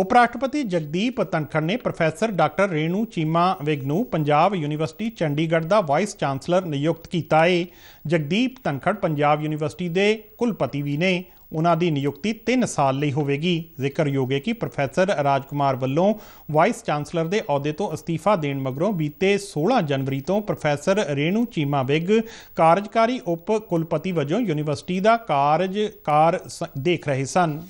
ਉਪ ਰਾਸ਼ਟਰਪਤੀ ਜਗਦੀਪ ਧਨਖੜ ਨੇ professor doctor Renu Cheema Vig ਨੂੰ ਪੰਜਾਬ ਯੂਨੀਵਰਸਿਟੀ ਚੰਡੀਗੜ੍ਹ ਦਾ ਵਾਈਸ ਚਾਂਸਲਰ ਨਿਯੁਕਤ ਕੀਤਾ ਹੈ ਜਗਦੀਪ ਧਨਖੜ ਪੰਜਾਬ ਯੂਨੀਵਰਸਿਟੀ ਦੇ ਕੁਲਪਤੀ ਵੀ ਨੇ ਉਹਨਾਂ ਦੀ ਨਿਯੁਕਤੀ 3 ਸਾਲ ਲਈ ਹੋਵੇਗੀ ਜ਼ਿਕਰਯੋਗ ਹੈ ਕਿ ਪ੍ਰੋਫੈਸਰ ਰਾਜਕੁਮਾਰ ਵੱਲੋਂ ਵਾਈਸ ਚਾਂਸਲਰ ਦੇ ਅਹੁਦੇ ਤੋਂ ਅਸਤੀਫਾ ਦੇਣ ਮਗਰੋਂ ਬੀਤੇ 16 ਜਨਵਰੀ ਤੋਂ ਪ੍ਰੋਫੈਸਰ ਰੇਣੂ ਚੀਮਾ ਵਿਗ ਕਾਰਜਕਾਰੀ ਉਪ ਕੁਲਪਤੀ ਵਜੋਂ ਯੂਨੀਵਰਸਿਟੀ ਦਾ ਕਾਰਜਕਾਰ ਦੇਖ ਰਹੇ ਸਨ